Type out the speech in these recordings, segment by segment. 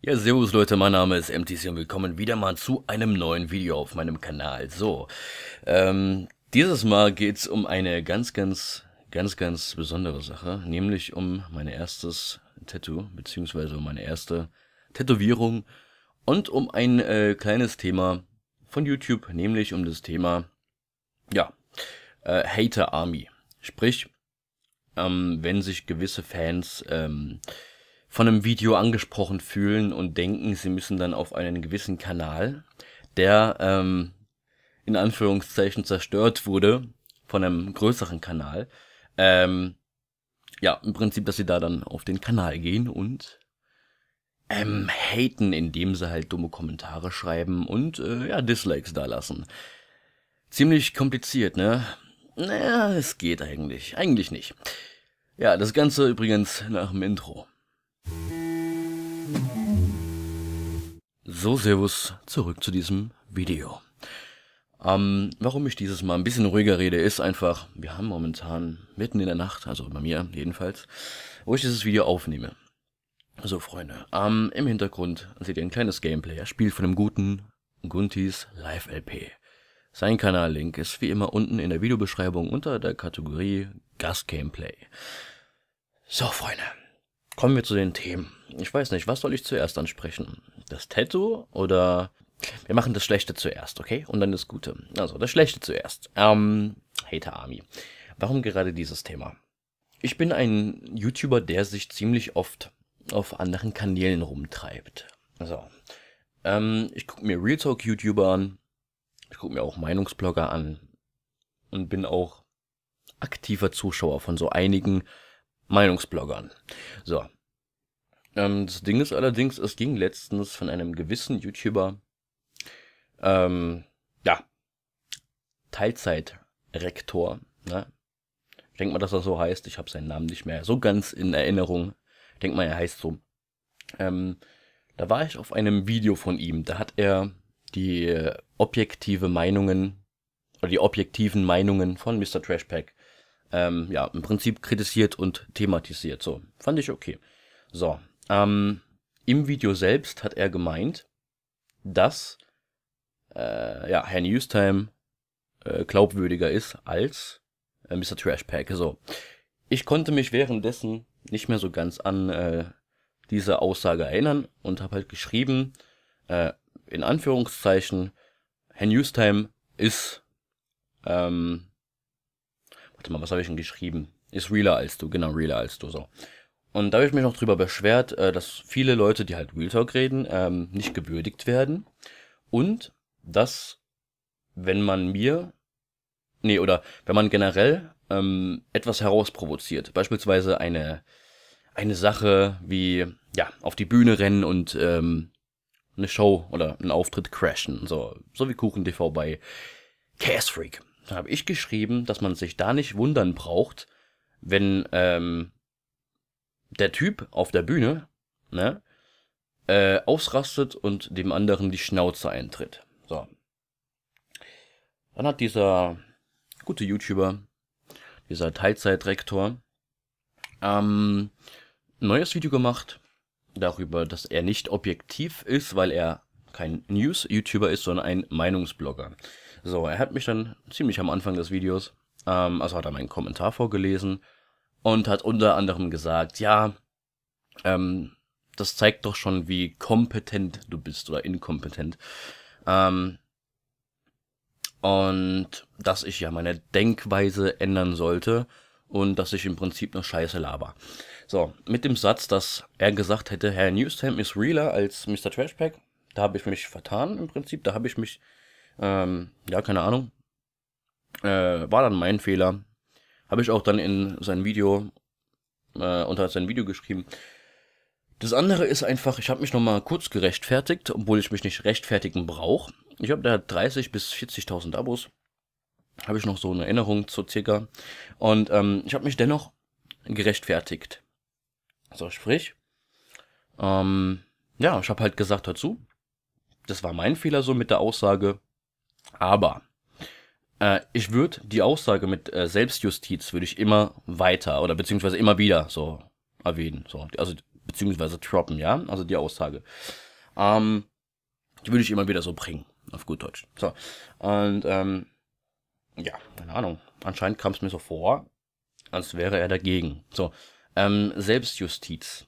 Ja, servus Leute, mein Name ist MTC und willkommen wieder mal zu einem neuen Video auf meinem Kanal. So, ähm, dieses Mal geht's um eine ganz, ganz, ganz, ganz besondere Sache, nämlich um mein erstes Tattoo, beziehungsweise um meine erste Tätowierung und um ein äh, kleines Thema von YouTube, nämlich um das Thema, ja, äh, Hater Army. Sprich, ähm, wenn sich gewisse Fans, ähm, von einem Video angesprochen fühlen und denken, sie müssen dann auf einen gewissen Kanal, der ähm, in Anführungszeichen zerstört wurde von einem größeren Kanal. Ähm, ja, im Prinzip, dass sie da dann auf den Kanal gehen und ähm, haten, indem sie halt dumme Kommentare schreiben und äh, ja, Dislikes da lassen. Ziemlich kompliziert, ne? Naja, es geht eigentlich. Eigentlich nicht. Ja, das Ganze übrigens nach dem Intro. So, Servus, zurück zu diesem Video. Ähm, warum ich dieses Mal ein bisschen ruhiger rede, ist einfach, wir haben momentan mitten in der Nacht, also bei mir jedenfalls, wo ich dieses Video aufnehme. So, also, Freunde, ähm, im Hintergrund seht ihr ein kleines Gameplay, er spielt von dem guten Guntis Live-LP. Sein Kanallink ist wie immer unten in der Videobeschreibung unter der Kategorie Gast Gameplay. So, Freunde, Kommen wir zu den Themen. Ich weiß nicht, was soll ich zuerst ansprechen? Das Tattoo oder... Wir machen das Schlechte zuerst, okay? Und dann das Gute. Also, das Schlechte zuerst. Ähm, Hater Army. Warum gerade dieses Thema? Ich bin ein YouTuber, der sich ziemlich oft auf anderen Kanälen rumtreibt. So. Ähm, ich gucke mir Real Talk YouTuber an. Ich gucke mir auch Meinungsblogger an. Und bin auch aktiver Zuschauer von so einigen Meinungsbloggern. So. Ähm, das Ding ist allerdings, es ging letztens von einem gewissen YouTuber, ähm, ja, Teilzeitrektor, ne? Ich denke mal, dass er so heißt. Ich habe seinen Namen nicht mehr so ganz in Erinnerung. Ich denke mal, er heißt so. Ähm, da war ich auf einem Video von ihm. Da hat er die objektive Meinungen oder die objektiven Meinungen von Mr. Trashpack ähm, ja, im Prinzip kritisiert und thematisiert. So, fand ich okay. So, ähm, im Video selbst hat er gemeint, dass äh, ja, Herr Newstime äh, glaubwürdiger ist als äh, Mr. Trashpack. So, ich konnte mich währenddessen nicht mehr so ganz an äh, diese Aussage erinnern und habe halt geschrieben, äh, in Anführungszeichen, Herr Newstime ist ähm, warte mal, was habe ich denn geschrieben? Ist realer als du, genau, realer als du, so. Und da habe ich mich noch drüber beschwert, äh, dass viele Leute, die halt Real Talk reden, ähm, nicht gewürdigt werden. Und dass, wenn man mir, nee, oder wenn man generell ähm, etwas herausprovoziert, beispielsweise eine, eine Sache wie, ja, auf die Bühne rennen und ähm, eine Show oder einen Auftritt crashen, so, so wie Kuchen TV bei Chaos Freak. Da habe ich geschrieben, dass man sich da nicht wundern braucht, wenn ähm, der Typ auf der Bühne ne, äh, ausrastet und dem anderen die Schnauze eintritt. So. Dann hat dieser gute YouTuber, dieser Teilzeitrektor, ähm, neues Video gemacht darüber, dass er nicht objektiv ist, weil er kein News-YouTuber ist, sondern ein Meinungsblogger. So, er hat mich dann ziemlich am Anfang des Videos, ähm, also hat er meinen Kommentar vorgelesen und hat unter anderem gesagt, ja, ähm, das zeigt doch schon, wie kompetent du bist oder inkompetent. Ähm, und dass ich ja meine Denkweise ändern sollte und dass ich im Prinzip nur Scheiße laber. So, mit dem Satz, dass er gesagt hätte, Herr Newstam ist realer als Mr. Trashpack, da habe ich mich vertan im Prinzip, da habe ich mich ähm, ja, keine Ahnung. Äh, war dann mein Fehler. Habe ich auch dann in sein Video, äh, unter sein Video geschrieben. Das andere ist einfach, ich habe mich nochmal kurz gerechtfertigt, obwohl ich mich nicht rechtfertigen brauche. Ich habe da 30 bis 40.000 Abos. Habe ich noch so eine Erinnerung zu circa. Und ähm, ich habe mich dennoch gerechtfertigt. So, sprich, ähm, ja, ich habe halt gesagt dazu, das war mein Fehler so mit der Aussage, aber äh, ich würde die Aussage mit äh, Selbstjustiz würde ich immer weiter oder beziehungsweise immer wieder so erwähnen. So, also beziehungsweise droppen, ja, also die Aussage. Ähm, die würde ich immer wieder so bringen, auf gut Deutsch. So, und ähm, ja, keine Ahnung. Anscheinend kam es mir so vor, als wäre er dagegen. So, ähm, Selbstjustiz,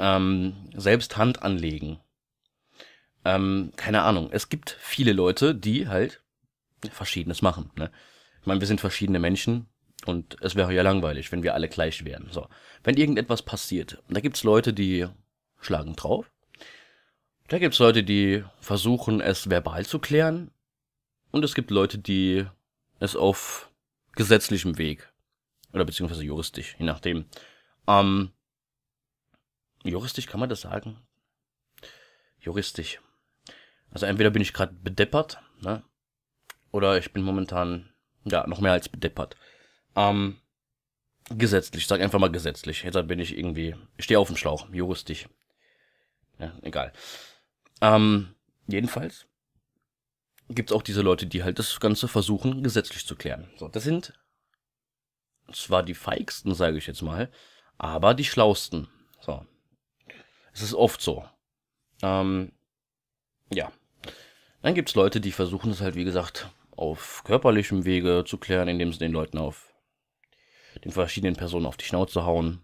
ähm, Selbsthand anlegen. Ähm, keine Ahnung. Es gibt viele Leute, die halt Verschiedenes machen. Ne? Ich meine, wir sind verschiedene Menschen und es wäre ja langweilig, wenn wir alle gleich wären. So, wenn irgendetwas passiert, da gibt's Leute, die schlagen drauf. Da gibt's Leute, die versuchen, es verbal zu klären. Und es gibt Leute, die es auf gesetzlichem Weg oder beziehungsweise juristisch, je nachdem. Ähm, juristisch kann man das sagen? Juristisch. Also entweder bin ich gerade bedeppert, ne? Oder ich bin momentan, ja, noch mehr als bedeppert. Ähm, gesetzlich, sag einfach mal gesetzlich. Jetzt bin ich irgendwie, ich stehe auf dem Schlauch, juristisch. Ja, egal. Ähm, jedenfalls gibt's auch diese Leute, die halt das Ganze versuchen, gesetzlich zu klären. So, das sind zwar die feigsten, sage ich jetzt mal, aber die schlausten. So. Es ist oft so. Ähm, ja. Dann gibt's Leute, die versuchen es halt, wie gesagt, auf körperlichem Wege zu klären, indem sie den Leuten auf den verschiedenen Personen auf die Schnauze hauen.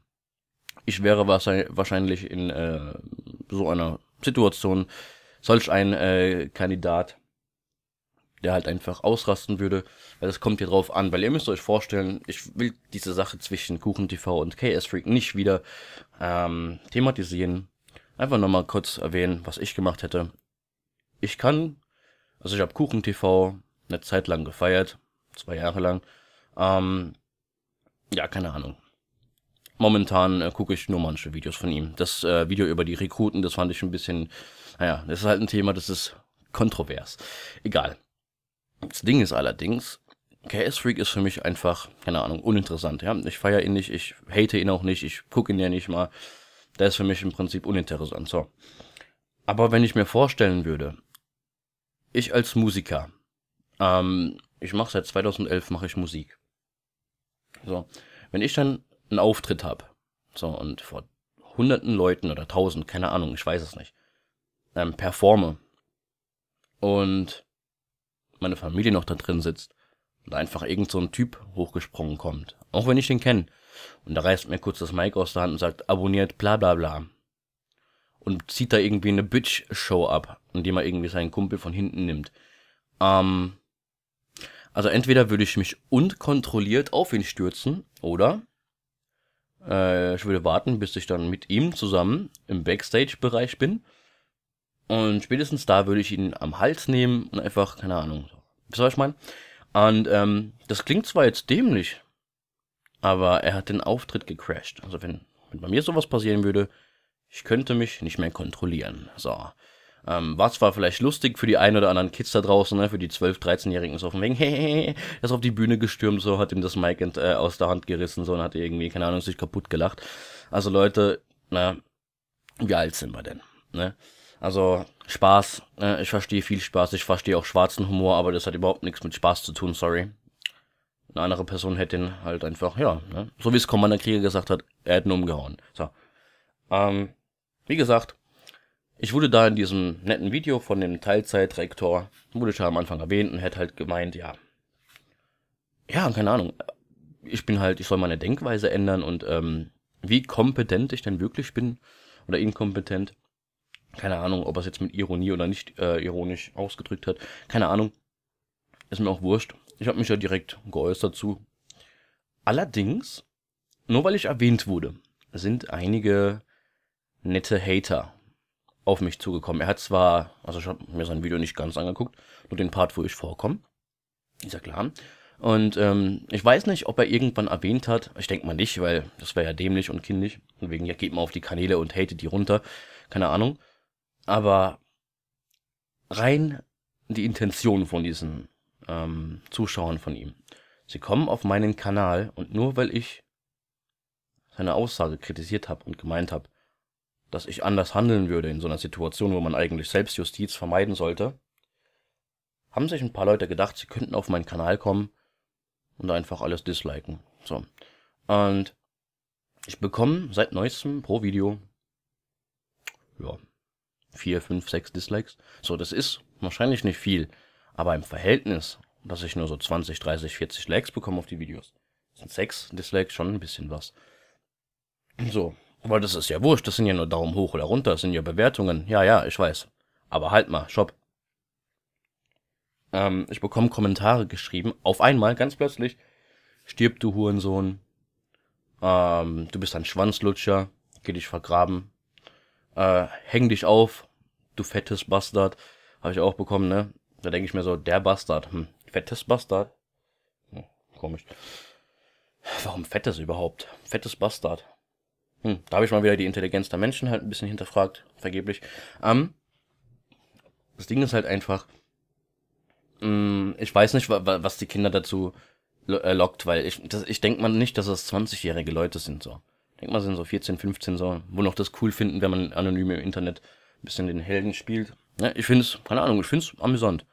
Ich wäre wahrscheinlich in äh, so einer Situation solch ein äh, Kandidat, der halt einfach ausrasten würde, weil es kommt hier drauf an, weil ihr müsst euch vorstellen, ich will diese Sache zwischen KuchenTV und KS Freak nicht wieder ähm, thematisieren. Einfach nochmal kurz erwähnen, was ich gemacht hätte. Ich kann, also ich habe KuchenTV eine Zeit lang gefeiert, zwei Jahre lang. Ähm, ja, keine Ahnung. Momentan äh, gucke ich nur manche Videos von ihm. Das äh, Video über die Rekruten, das fand ich ein bisschen, naja, das ist halt ein Thema, das ist kontrovers. Egal. Das Ding ist allerdings, KS Freak ist für mich einfach, keine Ahnung, uninteressant. Ja? Ich feiere ihn nicht, ich hate ihn auch nicht, ich gucke ihn ja nicht mal. Der ist für mich im Prinzip uninteressant. So. Aber wenn ich mir vorstellen würde, ich als Musiker, ähm, ich mache seit 2011 mache ich Musik. So, wenn ich dann einen Auftritt habe, so und vor hunderten Leuten oder tausend, keine Ahnung, ich weiß es nicht, ähm, performe und meine Familie noch da drin sitzt und einfach irgend so ein Typ hochgesprungen kommt, auch wenn ich den kenne, und da reißt mir kurz das Mic aus der Hand und sagt, abonniert, bla bla bla. Und zieht da irgendwie eine Bitch-Show ab, indem er irgendwie seinen Kumpel von hinten nimmt. Ähm, also entweder würde ich mich unkontrolliert auf ihn stürzen oder äh, ich würde warten, bis ich dann mit ihm zusammen im Backstage-Bereich bin. Und spätestens da würde ich ihn am Hals nehmen und einfach, keine Ahnung. Wisst ihr, was ich meine? Und ähm, das klingt zwar jetzt dämlich, aber er hat den Auftritt gecrashed. Also wenn, wenn bei mir sowas passieren würde, ich könnte mich nicht mehr kontrollieren. So. Ähm, war zwar vielleicht lustig für die ein oder anderen Kids da draußen, ne, für die 12-, 13-Jährigen so auf dem Weg, hey, ist auf die Bühne gestürmt, so hat ihm das Mic äh, aus der Hand gerissen, so und hat irgendwie, keine Ahnung, sich kaputt gelacht. Also Leute, na, wie alt sind wir denn? Ne? Also Spaß, äh, ich verstehe viel Spaß, ich verstehe auch schwarzen Humor, aber das hat überhaupt nichts mit Spaß zu tun, sorry. Eine andere Person hätte ihn halt einfach, ja, ne? so wie es Commander Krieger gesagt hat, er hätte ihn umgehauen. So. Ähm, wie gesagt, ich wurde da in diesem netten Video von dem Teilzeitrektor, wurde schon am Anfang erwähnt und hätte halt gemeint, ja, ja, keine Ahnung, ich bin halt, ich soll meine Denkweise ändern und ähm, wie kompetent ich denn wirklich bin oder inkompetent, keine Ahnung, ob er es jetzt mit Ironie oder nicht äh, ironisch ausgedrückt hat, keine Ahnung, ist mir auch wurscht. Ich habe mich ja direkt geäußert zu. Allerdings, nur weil ich erwähnt wurde, sind einige nette Hater auf mich zugekommen. Er hat zwar, also ich habe mir sein Video nicht ganz angeguckt, nur den Part, wo ich vorkomme. Ist ja klar. Und ähm, ich weiß nicht, ob er irgendwann erwähnt hat, ich denke mal nicht, weil das wäre ja dämlich und kindlich. Und wegen, ja, geht mal auf die Kanäle und hatet die runter. Keine Ahnung. Aber rein die Intention von diesen ähm, Zuschauern von ihm. Sie kommen auf meinen Kanal und nur weil ich seine Aussage kritisiert habe und gemeint habe, dass ich anders handeln würde in so einer Situation, wo man eigentlich Selbstjustiz vermeiden sollte, haben sich ein paar Leute gedacht, sie könnten auf meinen Kanal kommen und einfach alles disliken. So. Und ich bekomme seit neuestem pro Video, ja, 4, 5, 6 Dislikes. So, das ist wahrscheinlich nicht viel, aber im Verhältnis, dass ich nur so 20, 30, 40 Likes bekomme auf die Videos, sind 6 Dislikes schon ein bisschen was. So, aber das ist ja wurscht, das sind ja nur Daumen hoch oder runter, das sind ja Bewertungen. Ja, ja, ich weiß. Aber halt mal, Shop. Ähm, ich bekomme Kommentare geschrieben, auf einmal, ganz plötzlich. Stirb, du Hurensohn. Ähm, du bist ein Schwanzlutscher. Geh dich vergraben. Äh, häng dich auf, du fettes Bastard. Habe ich auch bekommen, ne? Da denke ich mir so, der Bastard. Hm, fettes Bastard. Hm, komisch. Warum fettes überhaupt? Fettes Bastard. Hm, da habe ich mal wieder die Intelligenz der Menschen halt ein bisschen hinterfragt, vergeblich. Ähm, das Ding ist halt einfach, mh, hm, ich weiß nicht, was die Kinder dazu äh, lockt, weil ich, ich denke mal nicht, dass das 20-jährige Leute sind so. Ich denke mal, sind so 14, 15 so, wo noch das cool finden, wenn man anonym im Internet ein bisschen den Helden spielt. Ja, ich find's, keine Ahnung, ich find's amüsant.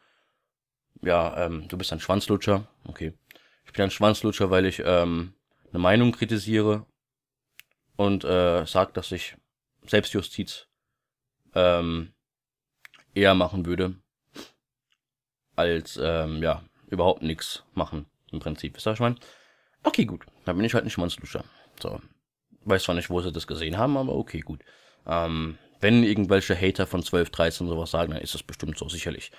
Ja, ähm, du bist ein Schwanzlutscher. Okay. Ich bin ein Schwanzlutscher, weil ich ähm, eine Meinung kritisiere und äh, sagt, dass ich Selbstjustiz ähm, eher machen würde, als ähm, ja, überhaupt nichts machen im Prinzip. Wisst ihr, was ich meine? Okay, gut. Dann bin ich halt nicht mal ein Monster. So. Weiß zwar nicht, wo sie das gesehen haben, aber okay, gut. Ähm, wenn irgendwelche Hater von 12, 13 sowas sagen, dann ist das bestimmt so, sicherlich.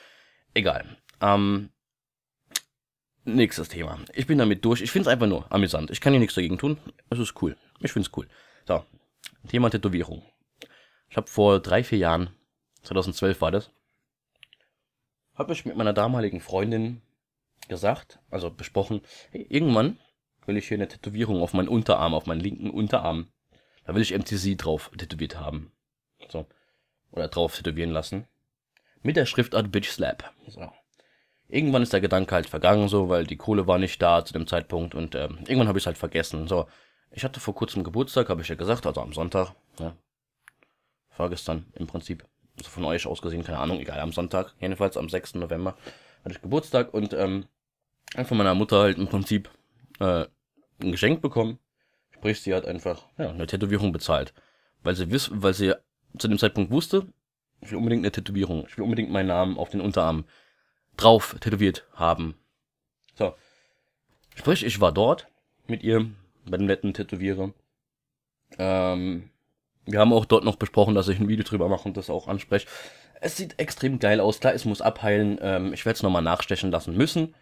Egal. Ähm, nächstes Thema. Ich bin damit durch. Ich finde es einfach nur amüsant. Ich kann hier nichts dagegen tun. Es ist cool. Ich finde es cool. So, Thema Tätowierung. Ich habe vor drei, vier Jahren, 2012 war das, habe ich mit meiner damaligen Freundin gesagt, also besprochen, hey, irgendwann will ich hier eine Tätowierung auf meinen Unterarm, auf meinen linken Unterarm. Da will ich MTC drauf tätowiert haben. So. Oder drauf tätowieren lassen. Mit der Schriftart Bitch Slap. So. Irgendwann ist der Gedanke halt vergangen, so, weil die Kohle war nicht da zu dem Zeitpunkt und äh, irgendwann habe ich es halt vergessen. So. Ich hatte vor kurzem Geburtstag, habe ich ja gesagt, also am Sonntag. Ja. Ne? Vorgestern im Prinzip. Also von euch aus gesehen, keine Ahnung, egal, am Sonntag. Jedenfalls am 6. November hatte ich Geburtstag und ähm, von meiner Mutter halt im Prinzip äh, ein Geschenk bekommen. Sprich, sie hat einfach ja, eine Tätowierung bezahlt. Weil sie, wiss, weil sie zu dem Zeitpunkt wusste, ich will unbedingt eine Tätowierung. Ich will unbedingt meinen Namen auf den Unterarm drauf tätowiert haben. So. Sprich, ich war dort mit ihr bei dem netten Tätowierer. Ähm, wir haben auch dort noch besprochen, dass ich ein Video drüber mache und das auch anspreche. Es sieht extrem geil aus. Klar, es muss abheilen. Ähm, ich werde es nochmal nachstechen lassen müssen.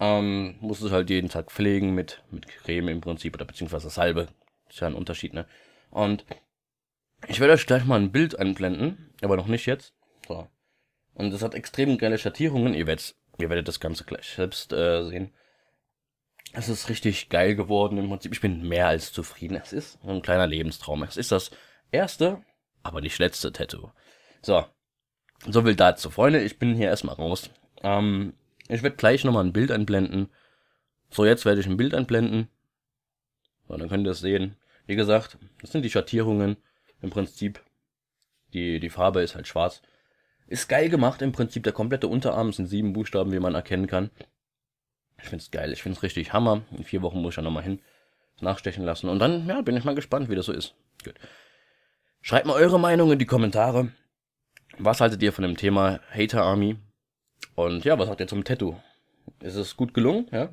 Ähm, muss es halt jeden Tag pflegen mit, mit Creme im Prinzip oder beziehungsweise Salbe. Ist ja ein Unterschied, ne? Und ich werde euch gleich mal ein Bild einblenden, aber noch nicht jetzt. So. Und es hat extrem geile Schattierungen. Ihr werdet, ihr werdet das Ganze gleich selbst äh, sehen. Es ist richtig geil geworden im Prinzip. Ich bin mehr als zufrieden. Es ist ein kleiner Lebenstraum. Es ist das erste, aber nicht letzte Tattoo. So, so will dazu. Freunde, ich bin hier erstmal raus. Ähm, ich werde gleich nochmal ein Bild einblenden. So, jetzt werde ich ein Bild einblenden. So, dann könnt ihr es sehen. Wie gesagt, das sind die Schattierungen im Prinzip. Die, die Farbe ist halt schwarz. Ist geil gemacht im Prinzip. Der komplette Unterarm sind sieben Buchstaben, wie man erkennen kann. Ich finde es geil, ich finde es richtig Hammer. In vier Wochen muss ich ja nochmal hin nachstechen lassen. Und dann, ja, bin ich mal gespannt, wie das so ist. Gut. Schreibt mal eure Meinung in die Kommentare. Was haltet ihr von dem Thema Hater Army? Und ja, was sagt ihr zum Tattoo? Ist es gut gelungen? Ja,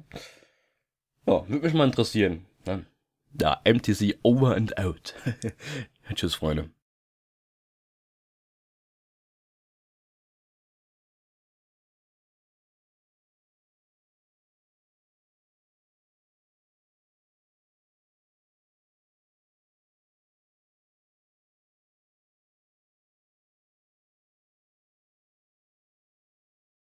ja würde mich mal interessieren. Ja, MTC over and out. Tschüss, Freunde.